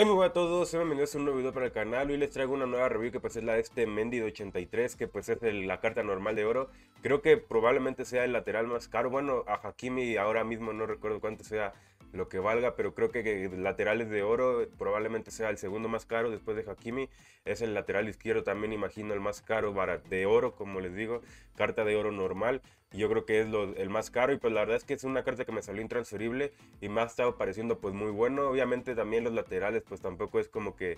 Hola muy buenas a todos, bienvenidos a un nuevo video para el canal, hoy les traigo una nueva review que pues es la de este Mendy de 83 que pues es la carta normal de oro, creo que probablemente sea el lateral más caro, bueno a Hakimi ahora mismo no recuerdo cuánto sea lo que valga, pero creo que laterales de oro probablemente sea el segundo más caro después de Hakimi. Es el lateral izquierdo también, imagino, el más caro de oro, como les digo, carta de oro normal. Yo creo que es lo, el más caro y pues la verdad es que es una carta que me salió intransferible y me ha estado pareciendo pues muy bueno. Obviamente también los laterales pues tampoco es como que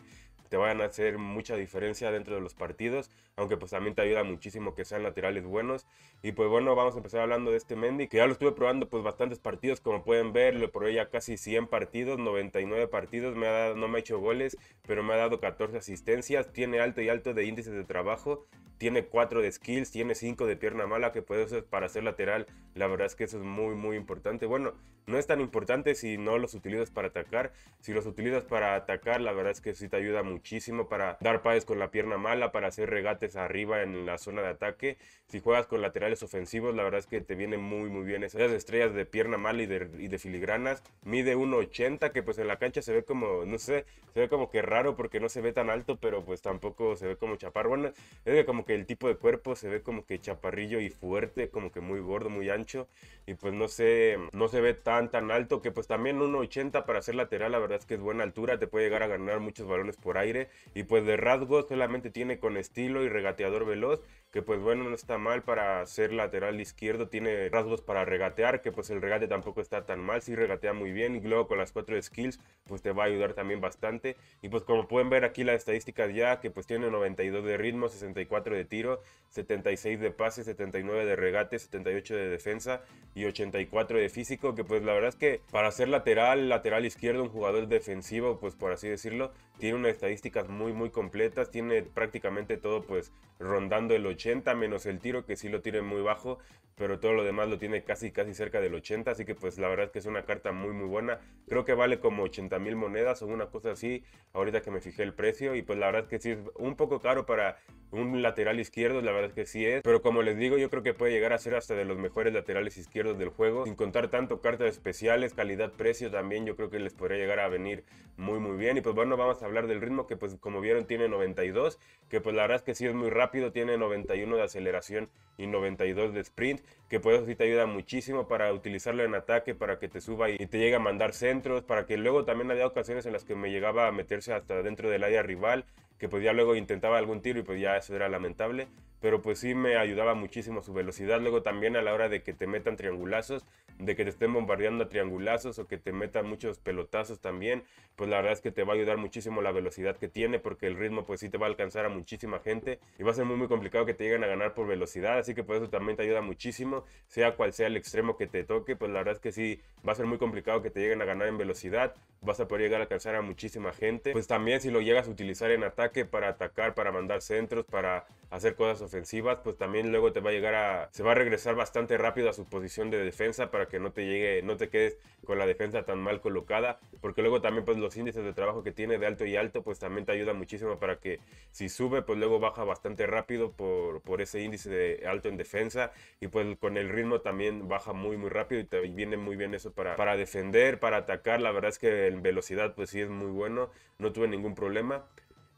te vayan a hacer mucha diferencia dentro de los partidos, aunque pues también te ayuda muchísimo que sean laterales buenos. Y pues bueno, vamos a empezar hablando de este Mendy, que ya lo estuve probando pues bastantes partidos, como pueden ver, lo probé casi 100 partidos, 99 partidos, me ha no me ha hecho goles, pero me ha dado 14 asistencias, tiene alto y alto de índices de trabajo, tiene 4 de skills, tiene 5 de pierna mala, que puede usar para hacer lateral, la verdad es que eso es muy muy importante. Bueno, no es tan importante si no los utilizas para atacar, si los utilizas para atacar, la verdad es que sí te ayuda muchísimo para dar pases con la pierna mala, para hacer regates arriba en la zona de ataque, si juegas con laterales ofensivos, la verdad es que te viene muy muy bien esas estrellas de pierna mala y de, y de filigranas mide 1.80, que pues en la cancha se ve como, no sé, se ve como que raro porque no se ve tan alto, pero pues tampoco se ve como chapar Bueno, es que como que el tipo de cuerpo se ve como que chaparrillo y fuerte, como que muy gordo, muy ancho, y pues no sé, no se ve tan tan alto, que pues también 1.80 para ser lateral, la verdad es que es buena altura, te puede llegar a ganar muchos balones por aire, y pues de rasgos solamente tiene con estilo y regateador veloz, que pues bueno, no está mal para ser lateral izquierdo, tiene rasgos para regatear, que pues el regate tampoco está tan mal, si regatea muy bien y luego con las cuatro skills pues te va a ayudar también bastante y pues como pueden ver aquí las estadísticas ya que pues tiene 92 de ritmo, 64 de tiro, 76 de pase, 79 de regate, 78 de defensa y 84 de físico, que pues la verdad es que para ser lateral, lateral izquierdo, un jugador defensivo pues por así decirlo, tiene unas estadísticas muy muy completas, tiene prácticamente todo pues rondando el 80 menos el tiro, que si lo tiene muy bajo, pero todo lo demás lo tiene casi, casi cerca del 80. Así que pues la verdad es que es una carta muy, muy buena. Creo que vale como 80 mil monedas o una cosa así, ahorita que me fijé el precio. Y pues la verdad es que sí es un poco caro para un lateral izquierdo, la verdad es que sí es. Pero como les digo, yo creo que puede llegar a ser hasta de los mejores laterales izquierdos del juego. Sin contar tanto cartas especiales, calidad-precio también, yo creo que les podría llegar a venir muy muy bien. Y pues bueno, vamos a hablar del ritmo que pues como vieron tiene 92, que pues la verdad es que sí es muy rápido, tiene 91 de aceleración y 92 de sprint, que pues eso sí te ayuda muchísimo para utilizarlo en ataque, para que te suba y te llegue a mandar centros, para que luego también haya ocasiones en las que me llegaba a meterse hasta dentro del área rival que podía pues luego intentaba algún tiro y pues ya eso era lamentable, pero pues sí me ayudaba muchísimo su velocidad, luego también a la hora de que te metan triangulazos, de que te estén bombardeando a triangulazos o que te metan muchos pelotazos también, pues la verdad es que te va a ayudar muchísimo la velocidad que tiene porque el ritmo pues sí te va a alcanzar a muchísima gente y va a ser muy muy complicado que te lleguen a ganar por velocidad, así que por eso también te ayuda muchísimo, sea cual sea el extremo que te toque, pues la verdad es que sí va a ser muy complicado que te lleguen a ganar en velocidad, vas a poder llegar a alcanzar a muchísima gente, pues también si lo llegas a utilizar en ataque para atacar, para mandar centros, para hacer cosas ofensivas, pues también luego te va a llegar a, se va a regresar bastante rápido a su posición de defensa para que no te llegue, no te quedes con la defensa tan mal colocada, porque luego también pues los índices de trabajo que tiene de alto y alto pues también te ayuda muchísimo para que si sube pues luego baja bastante rápido por, ese índice de alto en defensa y pues con el ritmo también baja muy muy rápido y te viene muy bien eso para, para defender, para atacar, la verdad es que en velocidad pues sí es muy bueno, no tuve ningún problema.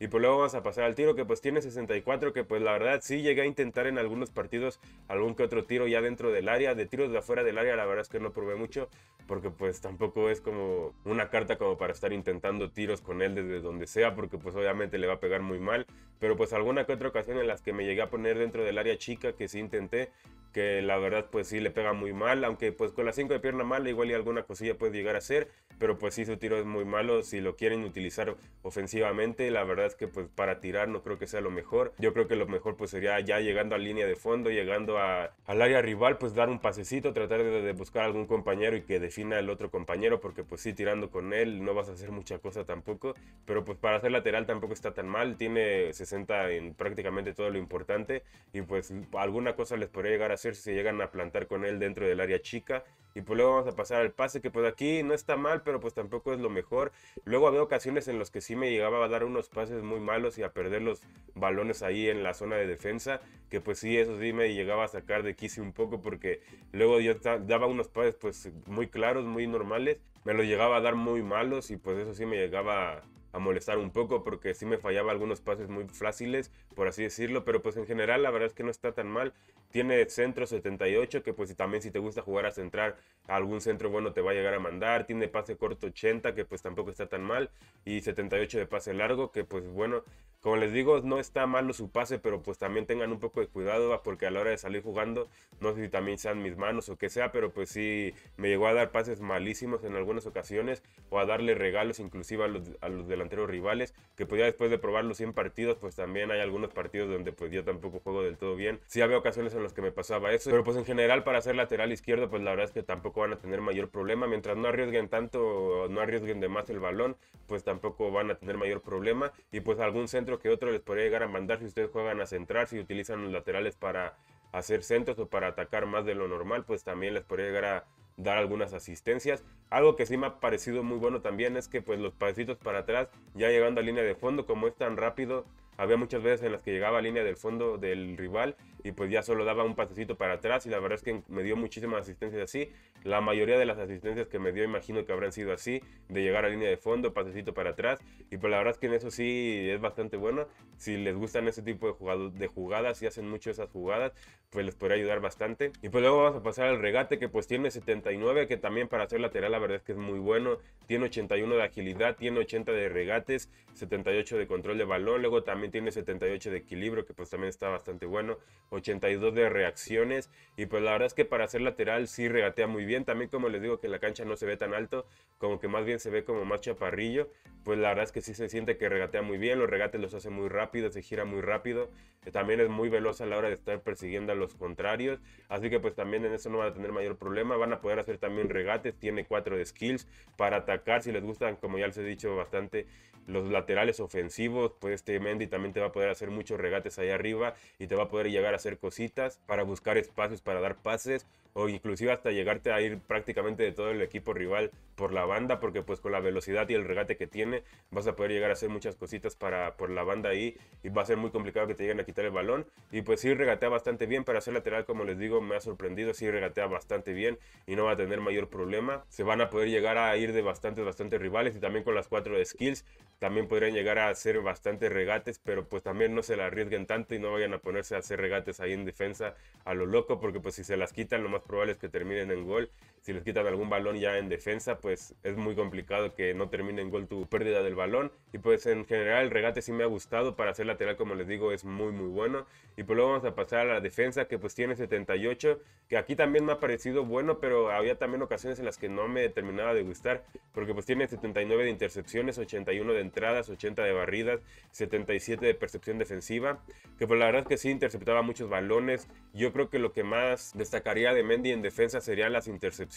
Y pues luego vamos a pasar al tiro que pues tiene 64, que pues la verdad sí llegué a intentar en algunos partidos algún que otro tiro ya dentro del área, de tiros de afuera del área la verdad es que no probé mucho porque pues tampoco es como una carta como para estar intentando tiros con él desde donde sea porque pues obviamente le va a pegar muy mal, pero pues alguna que otra ocasión en las que me llegué a poner dentro del área chica que sí intenté, que la verdad pues sí le pega muy mal, aunque pues con la 5 de pierna mala igual y alguna cosilla puede llegar a ser, pero pues sí, su tiro es muy malo. Si lo quieren utilizar ofensivamente, la verdad es que pues para tirar no creo que sea lo mejor. Yo creo que lo mejor pues sería ya llegando a línea de fondo, llegando al área rival, pues dar un pasecito, tratar de, buscar algún compañero y que defina el otro compañero, porque pues sí, tirando con él no vas a hacer mucha cosa tampoco, pero pues para hacer lateral tampoco está tan mal, tiene 60 en prácticamente todo lo importante y pues alguna cosa les podría llegar a hacer si se llegan a plantar con él dentro del área chica y pues luego vamos a pasar al pase, que pues aquí no está mal, pero pues tampoco es lo mejor. Luego había ocasiones en las que sí me llegaba a dar unos pases muy malos y a perder los balones ahí en la zona de defensa, que pues sí, eso sí me llegaba a sacar de quise un poco porque luego yo daba unos pases pues muy claros, muy normales, me los llegaba a dar muy malos y pues eso sí me llegaba a molestar un poco porque sí me fallaba algunos pases muy fáciles por así decirlo, pero pues en general la verdad es que no está tan mal. Tiene centro 78, que pues también si te gusta jugar a centrar, algún centro bueno te va a llegar a mandar. Tiene pase corto 80, que pues tampoco está tan mal. Y 78 de pase largo, que pues bueno, como les digo, no está malo su pase, pero pues también tengan un poco de cuidado, ah, porque a la hora de salir jugando, no sé si también sean mis manos o que sea, pero pues sí me llegó a dar pases malísimos en algunas ocasiones, o a darle regalos inclusive a los, delanteros rivales, que pues ya después de probar los 100 partidos, pues también hay algunos partidos donde pues yo tampoco juego del todo bien. si había ocasiones en las que me pasaba eso, pero pues en general para hacer lateral izquierdo pues la verdad es que tampoco van a tener mayor problema. Mientras no arriesguen tanto, no arriesguen de más el balón, pues tampoco van a tener mayor problema. Y pues algún centro que otro les podría llegar a mandar si ustedes juegan a centrar, si utilizan los laterales para hacer centros o para atacar más de lo normal, pues también les podría llegar a dar algunas asistencias. Algo que sí me ha parecido muy bueno también es que pues los pasitos para atrás, ya llegando a línea de fondo, como es tan rápido, había muchas veces en las que llegaba a línea del fondo del rival y pues ya solo daba un pasecito para atrás y la verdad es que me dio muchísimas asistencias así. La mayoría de las asistencias que me dio imagino que habrán sido así, de llegar a línea de fondo, pasecito para atrás y pues la verdad es que en eso sí es bastante bueno. Si les gustan ese tipo de, jugado, de jugadas y hacen mucho esas jugadas, pues les podría ayudar bastante. Y pues luego vamos a pasar al regate que pues tiene 79 que también para ser lateral la verdad es que es muy bueno. Tiene 81 de agilidad, tiene 80 de regates, 78 de control de balón, luego también tiene 78 de equilibrio, que pues también está bastante bueno, 82 de reacciones, y pues la verdad es que para hacer lateral sí regatea muy bien, también como les digo que la cancha no se ve tan alto, como que más bien se ve como más chaparrillo, pues la verdad es que sí se siente que regatea muy bien, los regates los hace muy rápido, se gira muy rápido, eh, también es muy veloz a la hora de estar persiguiendo a los contrarios, así que pues también en eso no van a tener mayor problema, van a poder hacer también regates, tiene 4 de skills para atacar si les gustan, como ya les he dicho bastante, los laterales ofensivos, pues este Mendy también te va a poder hacer muchos regates ahí arriba y te va a poder llegar a hacer cositas para buscar espacios, para dar pases o inclusive hasta llegarte a ir prácticamente de todo el equipo rival por la banda, porque pues con la velocidad y el regate que tiene vas a poder llegar a hacer muchas cositas para, por la banda ahí y va a ser muy complicado que te lleguen a quitar el balón. Y pues sí, regatea bastante bien para ser lateral, como les digo, me ha sorprendido, sí regatea bastante bien y no va a tener mayor problema. Se van a poder llegar a ir de bastantes, bastantes rivales y también con las cuatro de skills también podrían llegar a hacer bastantes regates, pero pues también no se la arriesguen tanto y no vayan a ponerse a hacer regates ahí en defensa a lo loco, porque pues si se las quitan, lo más probables que terminen en gol si les quitan algún balón ya en defensa, pues es muy complicado que no termine en gol tu pérdida del balón. Y pues en general el regate sí me ha gustado, para ser lateral como les digo es muy muy bueno. Y pues luego vamos a pasar a la defensa que pues tiene 78, que aquí también me ha parecido bueno, pero había también ocasiones en las que no me terminaba de gustar, porque pues tiene 79 de intercepciones, 81 de entradas, 80 de barridas, 77 de percepción defensiva, que pues la verdad es que sí interceptaba muchos balones. Yo creo que lo que más destacaría de Mendy en defensa serían las intercepciones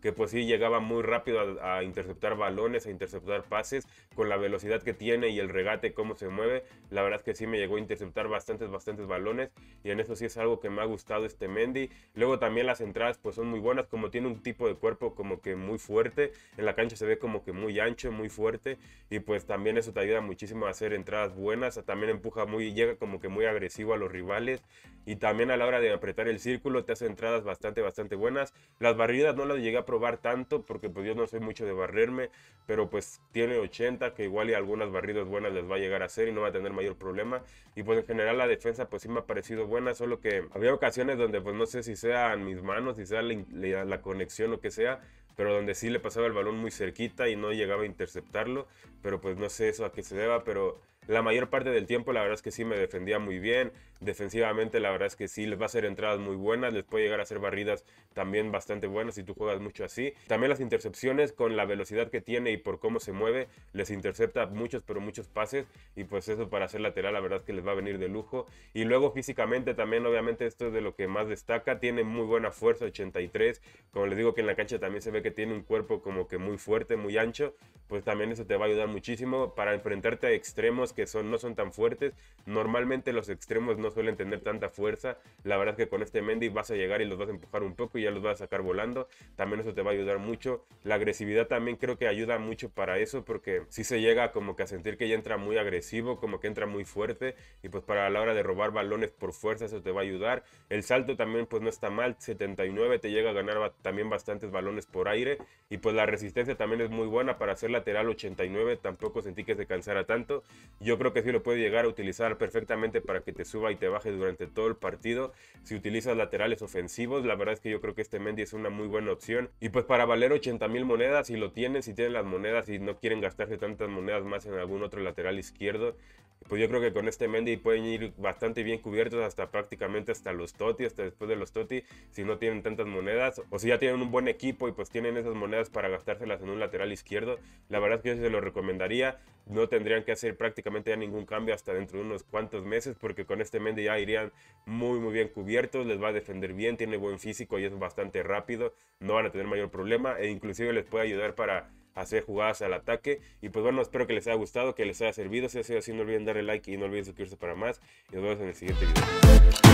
que pues sí llegaba muy rápido a, interceptar balones, a interceptar pases, con la velocidad que tiene y el regate, cómo se mueve, la verdad es que sí me llegó a interceptar bastantes, bastantes balones y en eso sí es algo que me ha gustado este Mendy. Luego también las entradas pues son muy buenas, como tiene un tipo de cuerpo como que muy fuerte, en la cancha se ve como que muy ancho, muy fuerte y pues también eso te ayuda muchísimo a hacer entradas buenas, también empuja muy, llega como que muy agresivo a los rivales y también a la hora de apretar el círculo te hace entradas bastante, bastante buenas. Las barridas no la llegué a probar tanto porque pues yo no soy mucho de barrerme, pero pues tiene 80 que igual y algunas barridas buenas les va a llegar a hacer y no va a tener mayor problema. Y pues en general la defensa pues sí me ha parecido buena, solo que había ocasiones donde pues no sé si sean mis manos, si sea la, la conexión o que sea, pero donde sí le pasaba el balón muy cerquita y no llegaba a interceptarlo, pero pues no sé eso a qué se deba, pero la mayor parte del tiempo la verdad es que sí me defendía muy bien, defensivamente la verdad es que sí, les va a hacer entradas muy buenas, les puede llegar a hacer barridas también bastante buenas si tú juegas mucho así. También las intercepciones con la velocidad que tiene y por cómo se mueve, les intercepta muchos pero muchos pases y pues eso para hacer lateral la verdad que les va a venir de lujo. Y luego físicamente también obviamente esto es de lo que más destaca, tiene muy buena fuerza 83, como les digo que en la cancha también se ve que tiene un cuerpo como que muy fuerte, muy ancho, pues también eso te va a ayudar muchísimo para enfrentarte a extremos que son, no son tan fuertes. Normalmente los extremos no suelen tener tanta fuerza. La verdad es que con este Mendy vas a llegar y los vas a empujar un poco y ya los vas a sacar volando. También eso te va a ayudar mucho. La agresividad también creo que ayuda mucho para eso porque si se llega como que a sentir que ya entra muy agresivo, como que entra muy fuerte y pues para la hora de robar balones por fuerza eso te va a ayudar. El salto también pues no está mal, 79 te llega a ganar también bastantes balones por aire y pues la resistencia también es muy buena para hacer lateral 89, tampoco sentí que se cansara tanto. Yo creo que sí lo puede llegar a utilizar perfectamente para que te suba y te baje durante todo el partido. Si utilizas laterales ofensivos, la verdad es que yo creo que este Mendy es una muy buena opción. Y pues para valer 80 mil monedas, si lo tienen, si tienen las monedas y no quieren gastarse tantas monedas más en algún otro lateral izquierdo, pues yo creo que con este Mendy pueden ir bastante bien cubiertos hasta prácticamente hasta los Toti, hasta después de los Totti si no tienen tantas monedas o si ya tienen un buen equipo y pues tienen esas monedas para gastárselas en un lateral izquierdo. La verdad es que yo se lo recomendaría. No tendrían que hacer prácticamente ya ningún cambio hasta dentro de unos cuantos meses porque con este Mendy ya irían muy muy bien cubiertos, les va a defender bien, tiene buen físico y es bastante rápido, no van a tener mayor problema e inclusive les puede ayudar para hacer jugadas al ataque y pues bueno, espero que les haya gustado, que les haya servido, si ha sido así no olviden darle like y no olviden suscribirse para más y nos vemos en el siguiente video.